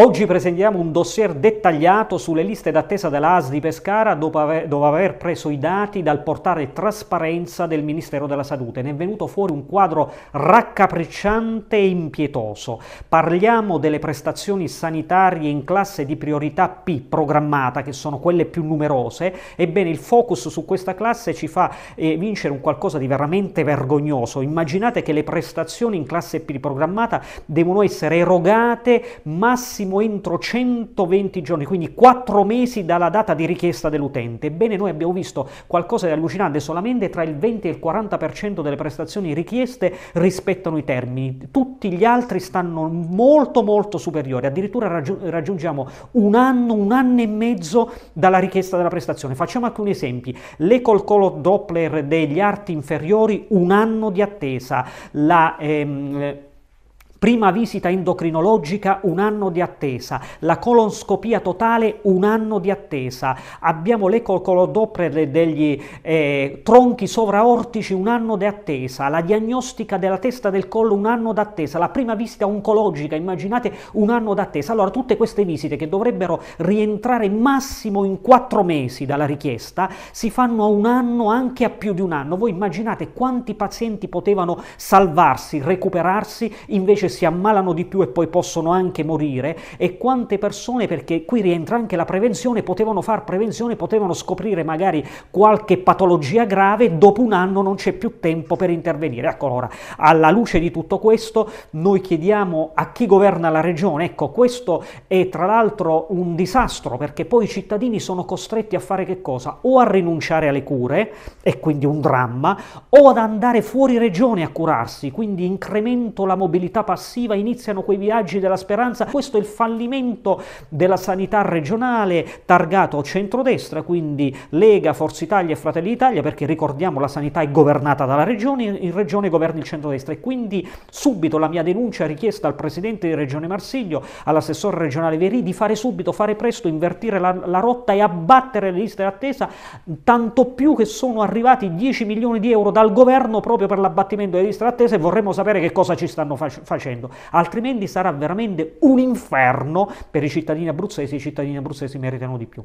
Oggi presentiamo un dossier dettagliato sulle liste d'attesa dell'AS di Pescara dopo aver, dopo aver, preso i dati dal portale Trasparenza del Ministero della Salute. Ne è venuto fuori un quadro raccapricciante e impietoso. Parliamo delle prestazioni sanitarie in classe di priorità P programmata, che sono quelle più numerose. Ebbene, il focus su questa classe ci fa eh, vincere un qualcosa di veramente vergognoso. Immaginate che le prestazioni in classe P programmata devono essere erogate massimo massimo entro 120 giorni, quindi 4 mesi dalla data di richiesta dell'utente. Ebbene, noi abbiamo visto qualcosa di allucinante, solamente tra il 20 e il 40% delle prestazioni richieste rispettano i termini, tutti gli altri stanno molto molto superiori, addirittura raggi- raggiungiamo un anno, un anno e mezzo dalla richiesta della prestazione. Facciamo alcuni esempi, l'ecolcolo Doppler degli arti inferiori, un anno di attesa, la... Ehm, Prima visita endocrinologica un anno di attesa, la colonscopia totale un anno di attesa, abbiamo l'ecocolodopere degli eh, tronchi sovraortici un anno di attesa, la diagnostica della testa del collo un anno d'attesa, la prima visita oncologica immaginate un anno d'attesa. Allora tutte queste visite che dovrebbero rientrare massimo in quattro mesi dalla richiesta si fanno a un anno anche a più di un anno. Voi immaginate quanti pazienti potevano salvarsi, recuperarsi invece invece si ammalano di più e poi possono anche morire e quante persone, perché qui rientra anche la prevenzione, potevano far prevenzione, potevano scoprire magari qualche patologia grave, dopo un anno non c'è più tempo per intervenire. Ecco allora, alla luce di tutto questo noi chiediamo a chi governa la regione, ecco questo è tra l'altro un disastro perché poi i cittadini sono costretti a fare che cosa? O a rinunciare alle cure, e quindi un dramma, o ad andare fuori regione a curarsi, quindi incremento la mobilità passiva iniziano quei viaggi della speranza. Questo è il fallimento della sanità regionale targato centrodestra, quindi Lega, Forza Italia e Fratelli d'Italia, perché ricordiamo la sanità è governata dalla regione, in regione governa il centrodestra e quindi subito la mia denuncia richiesta al presidente di Regione Marsiglio, all'assessore regionale Verì, di fare subito, fare presto, invertire la, la rotta e abbattere le liste d'attesa, tanto più che sono arrivati 10 milioni di euro dal governo proprio per l'abbattimento delle liste d'attesa e vorremmo sapere che cosa ci stanno fac facendo facendo, altrimenti sarà veramente un inferno per i cittadini abruzzesi, i cittadini abruzzesi meritano di più.